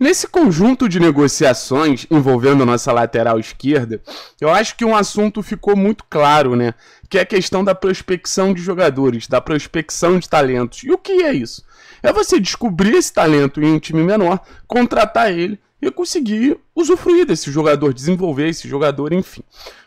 Nesse conjunto de negociações envolvendo nossa lateral esquerda, eu acho que um assunto ficou muito claro, né? Que é a questão da prospecção de jogadores, da prospecção de talentos. E o que é isso? É você descobrir esse talento em um time menor, contratar ele e conseguir usufruir desse jogador, desenvolver esse jogador, enfim.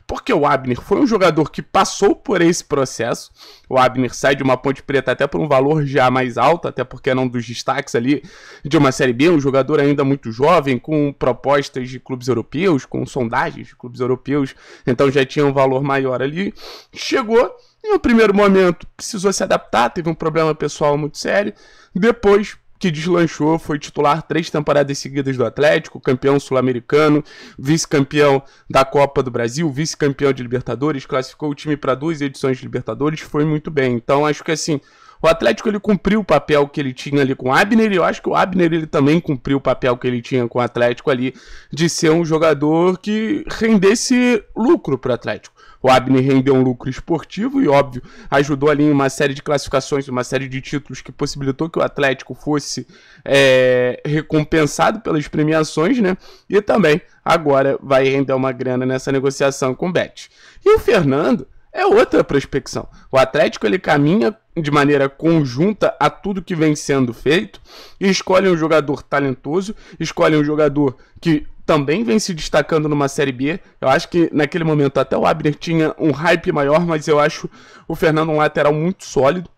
Porque o Abner foi um jogador que passou por esse processo. O Abner sai de uma Ponte Preta até por um valor já mais alto, até porque era um dos destaques ali de uma Série B, um jogador ainda muito jovem, com propostas de clubes europeus, com sondagens de clubes europeus, então já tinha um valor maior ali. Chegou, em um primeiro momento precisou se adaptar, teve um problema pessoal muito sério. Depois que deslanchou, foi titular três temporadas seguidas do Atlético, campeão sul-americano, vice-campeão da Copa do Brasil, vice-campeão de Libertadores, classificou o time para duas edições de Libertadores, foi muito bem. Então acho que assim, o Atlético ele cumpriu o papel que ele tinha ali com o Abner e eu acho que o Abner ele também cumpriu o papel que ele tinha com o Atlético ali de ser um jogador que rendesse lucro para o Atlético. O Abner rendeu um lucro esportivo e, óbvio, ajudou ali em uma série de classificações, uma série de títulos que possibilitou que o Atlético fosse é, recompensado pelas premiações, né? E também agora vai render uma grana nessa negociação com o Bet. E o Fernando, é outra prospecção. O Atlético ele caminha de maneira conjunta a tudo que vem sendo feito e escolhe um jogador talentoso, escolhe um jogador que também vem se destacando numa Série B. Eu acho que naquele momento até o Abner tinha um hype maior, mas eu acho o Fernando um lateral muito sólido.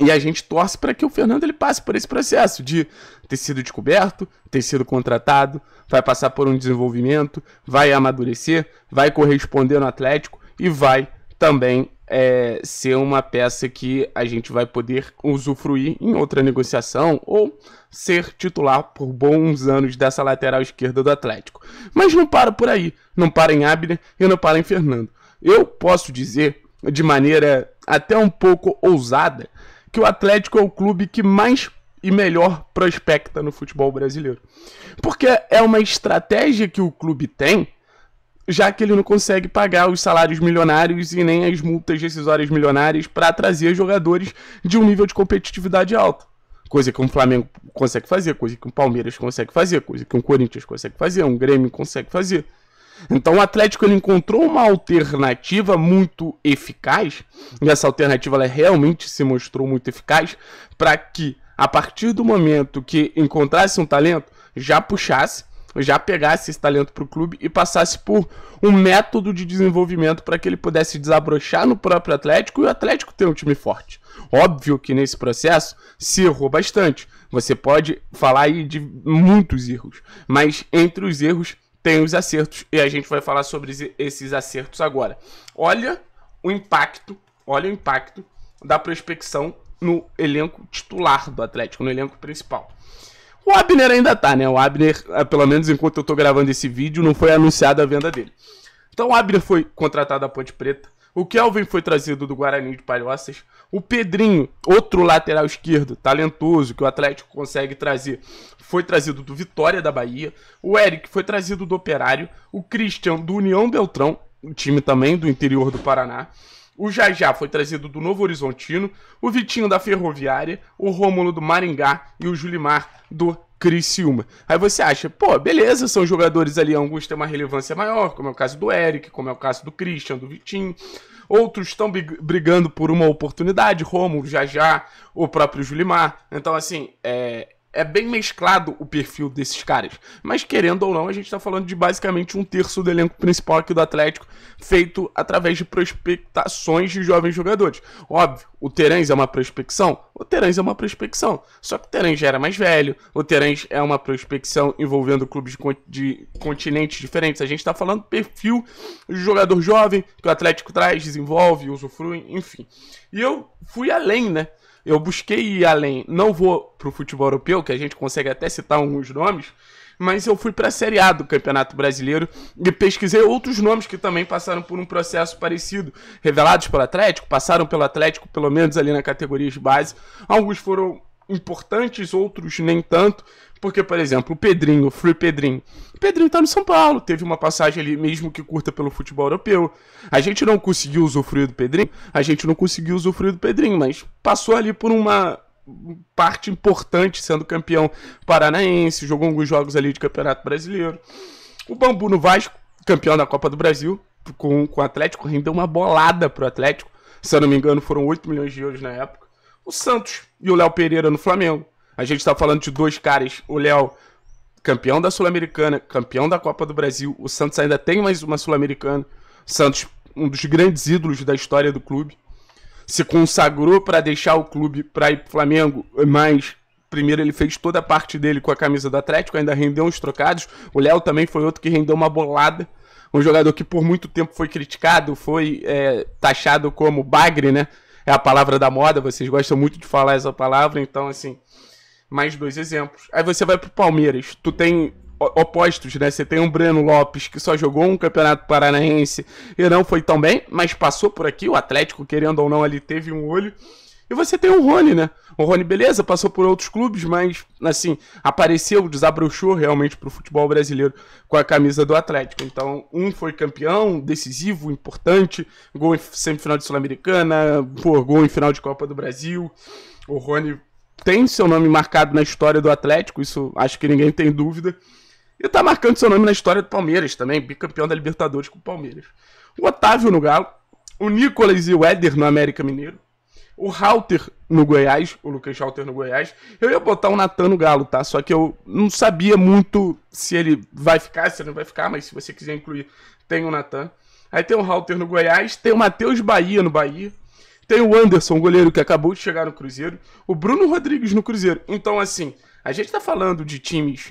E a gente torce para que o Fernando ele passe por esse processo de ter sido descoberto, ter sido contratado, vai passar por um desenvolvimento, vai amadurecer, vai corresponder no Atlético e vai também é, ser uma peça que a gente vai poder usufruir em outra negociação ou ser titular por bons anos dessa lateral esquerda do Atlético. Mas não para por aí, não para em Abner e não para em Fernando. Eu posso dizer, de maneira até um pouco ousada, que o Atlético é o clube que mais e melhor prospecta no futebol brasileiro. Porque é uma estratégia que o clube tem já que ele não consegue pagar os salários milionários e nem as multas decisórias milionárias para trazer jogadores de um nível de competitividade alto. Coisa que um Flamengo consegue fazer, coisa que um Palmeiras consegue fazer, coisa que um Corinthians consegue fazer, um Grêmio consegue fazer. Então o Atlético ele encontrou uma alternativa muito eficaz, e essa alternativa ela realmente se mostrou muito eficaz, para que a partir do momento que encontrasse um talento, já puxasse já pegasse esse talento para o clube e passasse por um método de desenvolvimento para que ele pudesse desabrochar no próprio Atlético e o Atlético ter um time forte. Óbvio que nesse processo se errou bastante. Você pode falar aí de muitos erros, mas entre os erros tem os acertos e a gente vai falar sobre esses acertos agora. Olha o impacto, olha o impacto da prospecção no elenco titular do Atlético, no elenco principal. O Abner ainda tá, né? O Abner, ah, pelo menos enquanto eu tô gravando esse vídeo, não foi anunciada a venda dele. Então o Abner foi contratado da Ponte Preta. O Kelvin foi trazido do Guarani de Palhoças. O Pedrinho, outro lateral esquerdo, talentoso, que o Atlético consegue trazer, foi trazido do Vitória da Bahia. O Eric foi trazido do Operário. O Christian, do União Beltrão, um time também do interior do Paraná. O Jajá foi trazido do Novo Horizontino, o Vitinho da Ferroviária, o Rômulo do Maringá e o Julimar do Criciúma. Aí você acha, pô, beleza, são jogadores ali, alguns têm uma relevância maior, como é o caso do Eric, como é o caso do Christian, do Vitinho. Outros estão brigando por uma oportunidade, Rômulo, Jajá, o próprio Julimar. Então, assim, é, é bem mesclado o perfil desses caras. Mas querendo ou não, a gente está falando de basicamente um terço do elenco principal aqui do Atlético, feito através de prospectações de jovens jogadores. Óbvio, o Terãs é uma prospecção? O Terãs é uma prospecção. Só que o Terãs já era mais velho, o Terãs é uma prospecção envolvendo clubes de continentes diferentes. A gente está falando perfil de jogador jovem que o Atlético traz, desenvolve, usufrui, enfim. E eu fui além, né? eu busquei ir além. Não vou pro futebol europeu, que a gente consegue até citar alguns nomes, mas eu fui para a Série A do Campeonato Brasileiro e pesquisei outros nomes que também passaram por um processo parecido, revelados pelo Atlético, passaram pelo Atlético, pelo menos ali na categoria de base. Alguns foram importantes, outros nem tanto. Porque, por exemplo, o Pedrinho, o Free Pedrinho. O Pedrinho tá no São Paulo, teve uma passagem ali mesmo que curta pelo futebol europeu. A gente não conseguiu usufruir do Pedrinho, a gente não conseguiu usufruir do Pedrinho, mas passou ali por uma parte importante sendo campeão paranaense, jogou alguns jogos ali de Campeonato Brasileiro. O Bambu no Vasco, campeão da Copa do Brasil, com, com o Atlético, rendeu uma bolada pro Atlético. Se eu não me engano, foram 8 milhões de euros na época o Santos e o Léo Pereira no Flamengo. A gente está falando de dois caras, o Léo campeão da Sul-Americana, campeão da Copa do Brasil, o Santos ainda tem mais uma Sul-Americana. Santos, um dos grandes ídolos da história do clube, se consagrou para deixar o clube para ir para o Flamengo, mas primeiro ele fez toda a parte dele com a camisa do Atlético, ainda rendeu uns trocados. O Léo também foi outro que rendeu uma bolada. Um jogador que por muito tempo foi criticado, foi é, taxado como bagre, né? é a palavra da moda, vocês gostam muito de falar essa palavra, então assim, mais dois exemplos. Aí você vai pro Palmeiras, tu tem opostos, né? Você tem um Breno Lopes que só jogou um campeonato paranaense e não foi tão bem, mas passou por aqui, o Atlético, querendo ou não, ali teve um olho. E você tem o Rony, né? O Rony, beleza, passou por outros clubes, mas, assim, apareceu, desabrochou realmente para o futebol brasileiro com a camisa do Atlético. Então, um foi campeão, decisivo, importante, gol em semifinal de Sul-Americana, gol em final de Copa do Brasil. O Rony tem seu nome marcado na história do Atlético, isso acho que ninguém tem dúvida. E tá marcando seu nome na história do Palmeiras também, bicampeão da Libertadores com o Palmeiras. O Otávio no Galo, o Nicolas e o Éder no América Mineiro, o Halter no Goiás, o Lucas Halter no Goiás. Eu ia botar o Natan no Galo, tá? Só que eu não sabia muito se ele vai ficar, se ele não vai ficar, mas se você quiser incluir, tem o Natan. Aí tem o Halter no Goiás, tem o Matheus Bahia no Bahia. Tem o Anderson, goleiro que acabou de chegar no Cruzeiro. O Bruno Rodrigues no Cruzeiro. Então, assim, a gente tá falando de times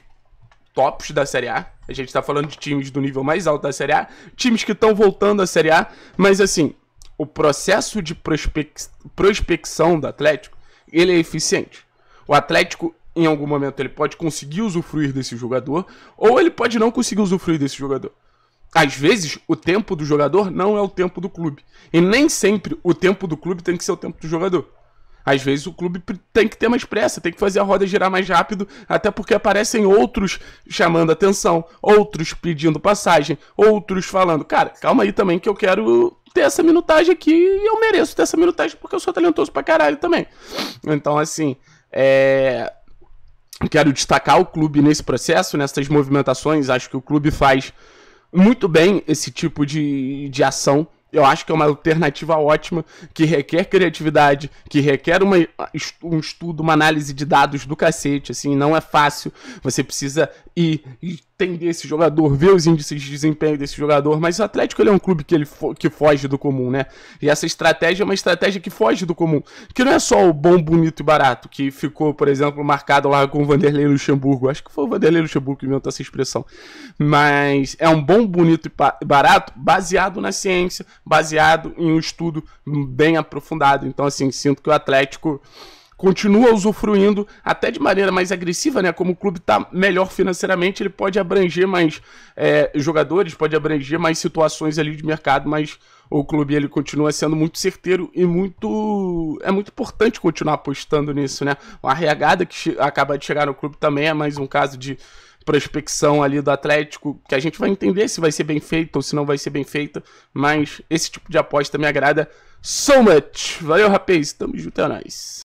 tops da Série A. A gente tá falando de times do nível mais alto da Série A. Times que estão voltando à Série A. Mas, assim, o processo de prospec prospecção do Atlético ele é eficiente. O Atlético, em algum momento, ele pode conseguir usufruir desse jogador, ou ele pode não conseguir usufruir desse jogador. Às vezes, o tempo do jogador não é o tempo do clube. E nem sempre o tempo do clube tem que ser o tempo do jogador. Às vezes o clube tem que ter mais pressa, tem que fazer a roda girar mais rápido, até porque aparecem outros chamando atenção, outros pedindo passagem, outros falando, cara, calma aí também que eu quero ter essa minutagem aqui e eu mereço ter essa minutagem porque eu sou talentoso pra caralho também. Então, assim, é... quero destacar o clube nesse processo, nessas movimentações. Acho que o clube faz muito bem esse tipo de, de ação. Eu acho que é uma alternativa ótima, que requer criatividade, que requer uma, um estudo, uma análise de dados do cacete, assim, não é fácil. Você precisa ir, entender esse jogador, ver os índices de desempenho desse jogador, mas o Atlético ele é um clube que, ele fo que foge do comum, né? E essa estratégia é uma estratégia que foge do comum, que não é só o bom, bonito e barato, que ficou, por exemplo, marcado lá com o Vanderlei Luxemburgo, acho que foi o Vanderlei Luxemburgo que inventou essa expressão, mas é um bom, bonito e barato baseado na ciência, baseado em um estudo bem aprofundado, então assim, sinto que o Atlético continua usufruindo até de maneira mais agressiva, né? Como o clube está melhor financeiramente, ele pode abranger mais é, jogadores, pode abranger mais situações ali de mercado, mas o clube ele continua sendo muito certeiro e muito é muito importante continuar apostando nisso, né? A reagada que acaba de chegar no clube também é mais um caso de prospecção ali do Atlético, que a gente vai entender se vai ser bem feita ou se não vai ser bem feita, mas esse tipo de aposta me agrada so much. Valeu, rapaz, tamo junto, é nóis.